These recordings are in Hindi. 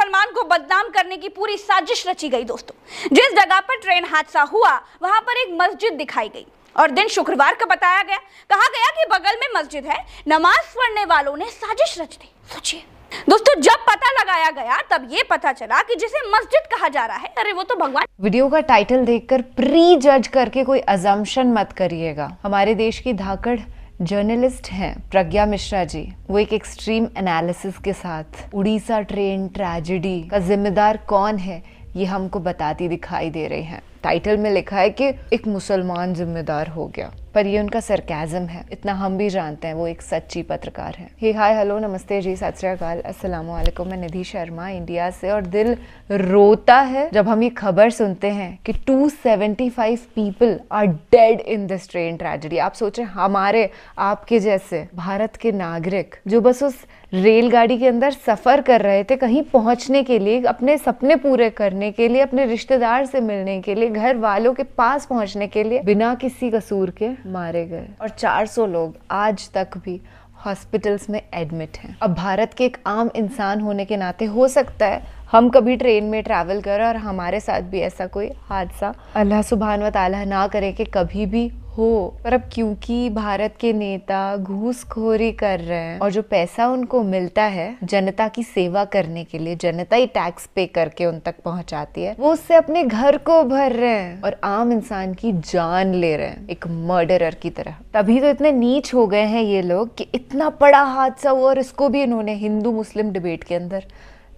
सलमान को बदनाम करने की पूरी साजिश रची गई दोस्तों जिस जगह पर ट्रेन हादसा हुआ वहां पर एक मस्जिद दिखाई गई और दिन शुक्रवार का बताया गया कहा गया कि बगल में मस्जिद है नमाज पढ़ने वालों ने साजिश रच दी सोचिए दोस्तों जब पता लगाया गया तब ये पता चला कि जिसे मस्जिद कहा जा रहा है अरे वो तो भगवान वीडियो का टाइटल देखकर प्री जज करके कोई अजम्पशन मत करिएगा हमारे देश की धाकड़ जर्नलिस्ट हैं प्रज्ञा मिश्रा जी वो एक एक्सट्रीम एनालिसिस के साथ उड़ीसा ट्रेन ट्रेजिडी का जिम्मेदार कौन है ये हमको बताती दिखाई दे रही हैं टाइटल में लिखा है कि एक मुसलमान जिम्मेदार हो गया पर ये उनका सरकैजम है इतना हम भी जानते हैं वो एक सच्ची पत्रकार है हे हाय हेलो नमस्ते जी सत श्रीकाल अस्सलाम वालेकुम मैं निधि शर्मा इंडिया से और दिल रोता है जब हम ये खबर सुनते हैं कि 275 people are dead in this train tragedy आप सोचें हमारे आपके जैसे भारत के नागरिक जो बस उस रेलगाड़ी के अंदर सफ़र कर रहे थे कहीं पहुंचने के लिए अपने सपने पूरे करने के लिए अपने रिश्तेदार से मिलने के लिए घर वालों के पास पहुंचने के लिए बिना किसी कसूर के मारे गए और 400 लोग आज तक भी हॉस्पिटल्स में एडमिट हैं अब भारत के एक आम इंसान होने के नाते हो सकता है हम कभी ट्रेन में ट्रैवल करें और हमारे साथ भी ऐसा कोई हादसा अल्लाह सुबहान व ताला ना करें कि कभी भी हो पर अब क्योंकि भारत के नेता घूसखोरी कर रहे हैं और जो पैसा उनको मिलता है जनता की सेवा करने के लिए जनता ही टैक्स पे करके उन तक पहुंचाती है वो उससे अपने घर को भर रहे हैं और आम इंसान की जान ले रहे हैं एक मर्डरर की तरह तभी तो इतने नीच हो गए हैं ये लोग कि इतना बड़ा हादसा हुआ और इसको भी इन्होंने हिंदू मुस्लिम डिबेट के अंदर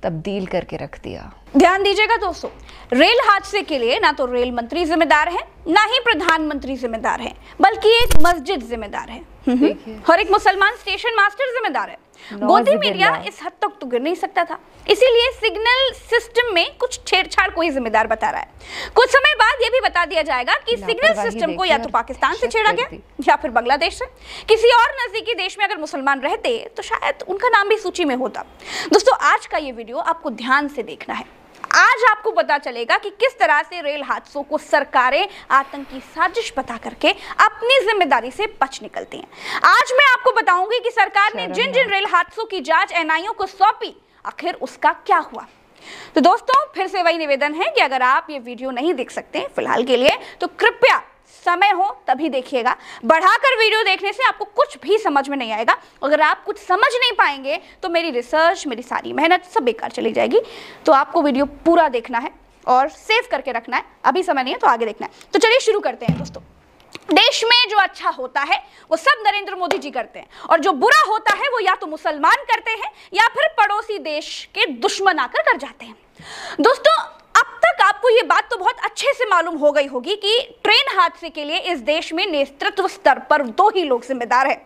तब्दील करके रख दिया ध्यान दीजिएगा दोस्तों रेल हादसे के लिए ना तो रेल मंत्री जिम्मेदार है ना ही प्रधानमंत्री जिम्मेदार है बल्कि एक मस्जिद जिम्मेदार है हम्म हम्म। और एक मुसलमान स्टेशन मास्टर जिम्मेदार है गोदी मीडिया इस हद तक तो गिर नहीं सकता था इसीलिए सिग्नल सिस्टम में कुछ छेड़छाड़ कोई जिम्मेदार बता रहा है कुछ समय बाद यह भी बता दिया जाएगा कि सिग्नल सिस्टम को या तो पाकिस्तान से छेड़ा गया या फिर बांग्लादेश से किसी और नजदीकी देश में अगर मुसलमान रहते तो शायद उनका नाम भी सूची में होता दोस्तों आज का ये वीडियो आपको ध्यान से देखना है आज आपको पता चलेगा कि किस तरह से रेल हादसों को सरकारें आतंकी साजिश बता करके अपनी जिम्मेदारी से बच निकलती हैं आज मैं आपको बताऊंगी कि सरकार ने जिन जिन रेल हादसों की जांच एनआईओ को सौंपी आखिर उसका क्या हुआ तो दोस्तों फिर से वही निवेदन है कि अगर आप ये वीडियो नहीं देख सकते फिलहाल के लिए तो कृपया समय हो तभी देखिएगा बढ़ाकर वीडियो देखने से आपको कुछ भी समझ में नहीं आएगा अगर आप कुछ समझ नहीं पाएंगे तो मेरी रिसर्च मेरी सारी मेहनत सब बेकार चली जाएगी तो आपको वीडियो पूरा देखना है और सेव करके रखना है अभी समय नहीं है तो आगे देखना है तो चलिए शुरू करते हैं दोस्तों देश में जो अच्छा होता है वो सब नरेंद्र मोदी जी करते हैं और जो बुरा होता है वो या तो मुसलमान करते हैं या फिर पड़ोसी देश के दुश्मन आकर कर जाते हैं दोस्तों तक आपको ये बात तो बहुत अच्छे से मालूम हो गई होगी कि ट्रेन हादसे के लिए इस देश में नेतृत्व स्तर पर दो ही लोग जिम्मेदार हैं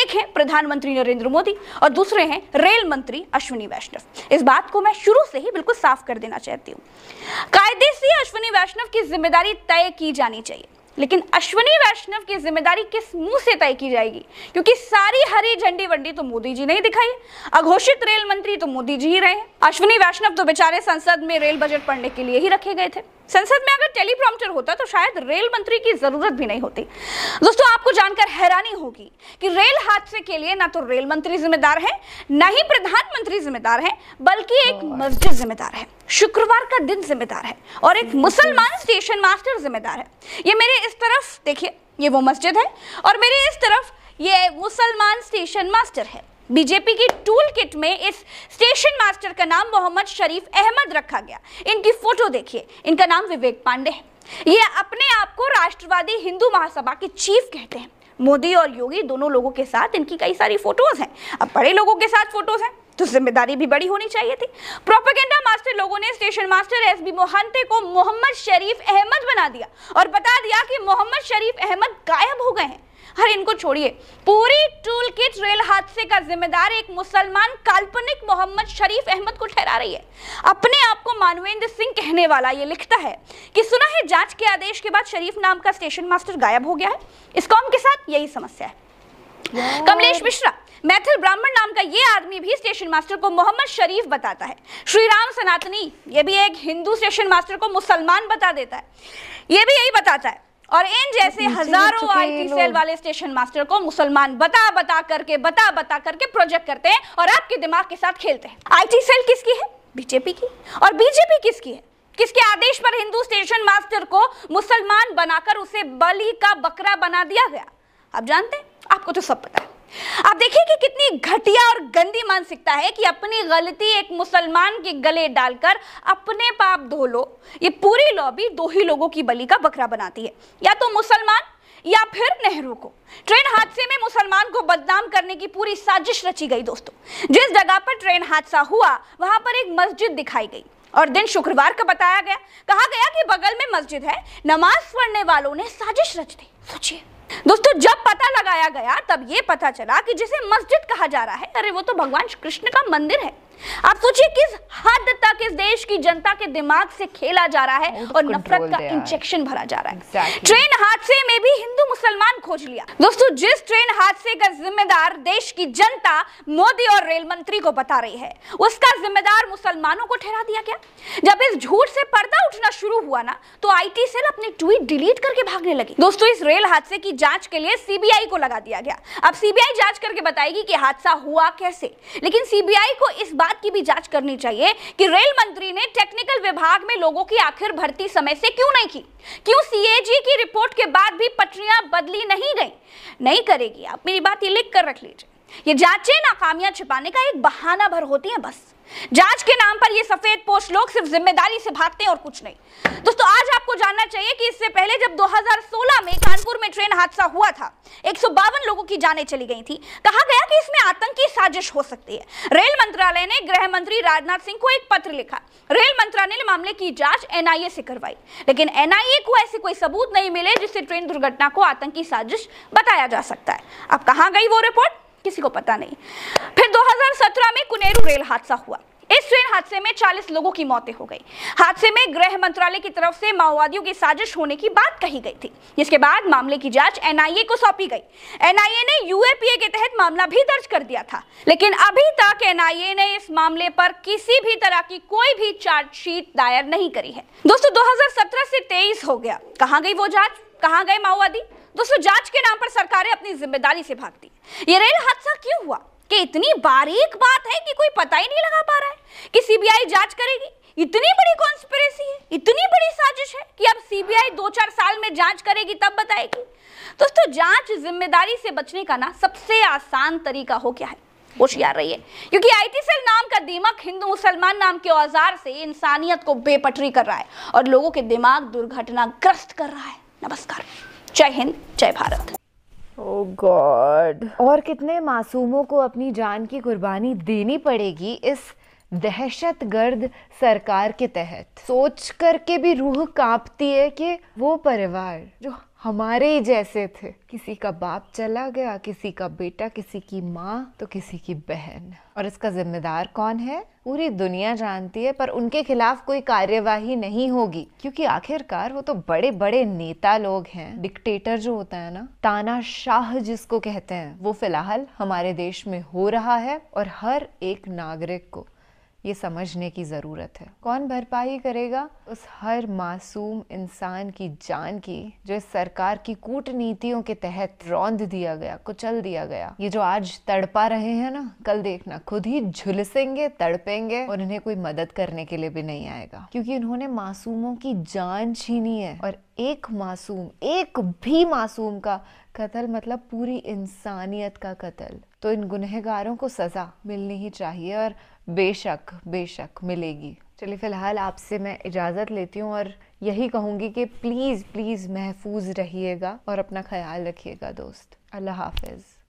एक है प्रधानमंत्री नरेंद्र मोदी और दूसरे हैं रेल मंत्री अश्विनी वैष्णव इस बात को मैं शुरू से ही बिल्कुल साफ कर देना चाहती हूँ कायदे से अश्विनी वैष्णव की जिम्मेदारी तय की जानी चाहिए लेकिन अश्वनी वैष्णव की जिम्मेदारी किस मुंह से तय की जाएगी क्योंकि सारी हरी झंडी वंडी तो मोदी जी नहीं दिखाई अघोषित रेल मंत्री तो मोदी जी ही रहे अश्वनी वैष्णव तो बेचारे संसद में रेल बजट पढ़ने के लिए ही रखे गए थे संसद में अगर टेलीप्रॉम्प्टर होता तो शायद रेल मंत्री की जरूरत भी नहीं होती दोस्तों आपको जानकर हैरानी होगी कि रेल हादसे के लिए ना तो रेल मंत्री जिम्मेदार है ना ही प्रधानमंत्री जिम्मेदार है बल्कि एक मस्जिद जिम्मेदार है शुक्रवार का दिन जिम्मेदार है और एक हम्म। मुसलमान स्टेशन मास्टर जिम्मेदार है ये मेरे इस तरफ देखिए ये वो मस्जिद है और मेरे इस तरफ ये मुसलमान स्टेशन मास्टर है बीजेपी की टूल किट में इस स्टेशन मास्टर का नाम मोहम्मद शरीफ अहमद रखा गया इनकी फोटो देखिए इनका नाम विवेक पांडे है ये अपने आप को राष्ट्रवादी हिंदू महासभा के चीफ कहते हैं मोदी और योगी दोनों लोगों के साथ इनकी कई सारी फोटोज हैं अब बड़े लोगों के साथ फोटोज हैं तो जिम्मेदारी भी बड़ी होनी चाहिए थी प्रोपेगेंडा मास्टर लोगों ने station master S B Mohanty को मोहम्मद शरीफ अहमद बना दिया और बता दिया कि मोहम्मद शरीफ अहमद गायब हो गए हैं हर इनको छोड़िए पूरी टूल किट रेल हादसे का जिम्मेदार एक मुसलमान काल्पनिक मोहम्मद शरीफ अहमद को ठहरा रही है अपने आप को मानवेंद्र सिंह कहने वाला ये लिखता है कि सुना है जांच के आदेश के बाद शरीफ नाम का स्टेशन मास्टर गायब हो गया है इस कॉम के साथ यही समस्या है कमलेश मिश्रा मैथिल ब्राह्मण नाम का ये आदमी भी स्टेशन मास्टर को मोहम्मद शरीफ बताता है श्रीराम सनातनी ये भी एक हिंदू स्टेशन मास्टर को मुसलमान बता देता है ये भी यही बताता है और इन जैसे हजारों आईटी सेल वाले स्टेशन मास्टर को मुसलमान बता बता करके बता बता करके प्रोजेक्ट करते हैं और आपके दिमाग के साथ खेलते हैं आईटी सेल किसकी है बीजेपी की और बीजेपी किसकी है किसके आदेश पर हिंदू स्टेशन मास्टर को मुसलमान बनाकर उसे बलि का बकरा बना दिया गया आप जानते हैं आपको तो सब पता है आप देखिए कि कितनी घटिया और गंदी मानसिकता है कि अपनी गलती एक मुसलमान के गले डालकर अपने पाप धो लो ये पूरी लॉबी दो ही लोगों की बलि का बकरा बनाती है या तो मुसलमान या फिर नेहरू को ट्रेन हादसे में मुसलमान को बदनाम करने की पूरी साजिश रची गई दोस्तों जिस जगह पर ट्रेन हादसा हुआ वहां पर एक मस्जिद दिखाई गई और दिन शुक्रवार का बताया गया कहा गया कि बगल में मस्जिद है नमाज पढ़ने वालों ने साजिश रच दी सोचिए दोस्तों जब पता लगाया गया तब ये पता चला कि जिसे मस्जिद कहा जा रहा है अरे वो तो भगवान कृष्ण का मंदिर है आप सोचिए किस हद तक इस देश की जनता के दिमाग से खेला जा रहा है तो और नफरत का इंजेक्शन भरा जा रहा है exactly. ट्रेन हादसे में भी हिंदू मुसलमान खोज लिया दोस्तों जिस ट्रेन हादसे का जिम्मेदार देश की जनता मोदी और रेल मंत्री को बता रही है उसका जिम्मेदार मुसलमानों को ठहरा दिया गया जब इस झूठ से पर्दा उठना शुरू हुआ ना तो आई सेल अपने ट्वीट डिलीट करके भागने लगी दोस्तों इस रेल हादसे की जांच के लिए सीबीआई को लगा दिया गया अब सीबीआई जांच करके बताएगी कि हादसा हुआ कैसे लेकिन सीबीआई को इस बात बात की भी जांच करनी चाहिए कि रेल मंत्री ने टेक्निकल विभाग में लोगों की आखिर भर्ती समय से क्यों नहीं की क्यों सीएजी की रिपोर्ट के बाद भी पटरियां बदली नहीं गई नहीं करेगी आप मेरी बात ये लिख कर रख लीजिए ये जांचे नाकामियां छिपाने का एक बहाना भर होती है बस जांच के नाम पर ये सफेद पोस्ट लोग सिर्फ जिम्मेदारी से भागते हैं और कुछ नहीं दोस्तों आज आपको जानना चाहिए कि इससे पहले जब हादसा हुआ था एक लोगों की जाने चली गई थी कहा गया कि इसमें आतंकी साजिश हो सकती है रेल मंत्रालय ने गृह मंत्री राजनाथ सिंह को एक पत्र लिखा रेल मंत्रालय ने मामले की जांच एनआईए से करवाई लेकिन एनआईए को ऐसे कोई सबूत नहीं मिले जिससे ट्रेन दुर्घटना को आतंकी साजिश बताया जा सकता है अब कहा गई वो रिपोर्ट किसी को पता नहीं फिर 2017 में कुनेरू रेल हादसा हुआ इस ट्रेन हादसे में 40 लोगों की मौतें हो गई हादसे में गृह मंत्रालय की तरफ से माओवादियों की साजिश होने की बात कही गई थी जिसके बाद मामले की जांच एनआईए को सौंपी गई एनआईए ने यूएपीए के तहत मामला भी दर्ज कर दिया था लेकिन अभी तक एनआईए ने इस मामले पर किसी भी तरह की कोई भी चार्जशीट दायर नहीं करी है दोस्तों दो से तेईस हो गया कहाँ गई वो जांच कहाँ गए माओवादी दोस्तों जांच के नाम पर सरकारें अपनी जिम्मेदारी से भागती ये रेल हादसा क्यों हुआ कि इतनी बारीक बात है कि कोई पता ही नहीं लगा पा रहा है कि सीबीआई जांच करेगी इतनी बड़ी कॉन्स्पिरेसी है इतनी बड़ी साजिश है कि अब सीबीआई दो चार साल में जांच करेगी तब बताएगी दोस्तों तो जांच जिम्मेदारी से बचने का ना सबसे आसान तरीका हो क्या है होशियार रही है क्योंकि आईटी सेल नाम का दीमक हिंदू मुसलमान नाम के औजार से इंसानियत को बेपटरी कर रहा है और लोगों के दिमाग दुर्घटनाग्रस्त कर रहा है नमस्कार जय हिंद जय भारत ओह oh गॉड और कितने मासूमों को अपनी जान की कुर्बानी देनी पड़ेगी इस दहशत गर्द सरकार के तहत सोच करके भी रूह कांपती है कि वो परिवार जो हमारे ही जैसे थे किसी का बाप चला गया किसी का बेटा किसी की माँ तो किसी की बहन और इसका जिम्मेदार कौन है पूरी दुनिया जानती है पर उनके खिलाफ कोई कार्यवाही नहीं होगी क्योंकि आखिरकार वो तो बड़े बड़े नेता लोग हैं डिक्टेटर जो होता है ना ताना शाह जिसको कहते हैं वो फिलहाल हमारे देश में हो रहा है और हर एक नागरिक को ये समझने की ज़रूरत है कौन भरपाई करेगा उस हर मासूम इंसान की जान की जो इस सरकार की कूटनीतियों के तहत रौंद दिया गया कुचल दिया गया ये जो आज तड़पा रहे हैं ना कल देखना खुद ही झुलसेंगे तड़पेंगे और इन्हें कोई मदद करने के लिए भी नहीं आएगा क्योंकि इन्होंने मासूमों की जान छीनी है और एक मासूम एक भी मासूम का कत्ल मतलब पूरी इंसानियत का कत्ल तो इन गुनहगारों को सज़ा मिलनी ही चाहिए और बेशक बेशक मिलेगी चलिए फ़िलहाल आपसे मैं इजाज़त लेती हूँ और यही कहूँगी कि प्लीज़ प्लीज़ महफूज रहिएगा और अपना ख्याल रखिएगा दोस्त अल्लाह हाफिज़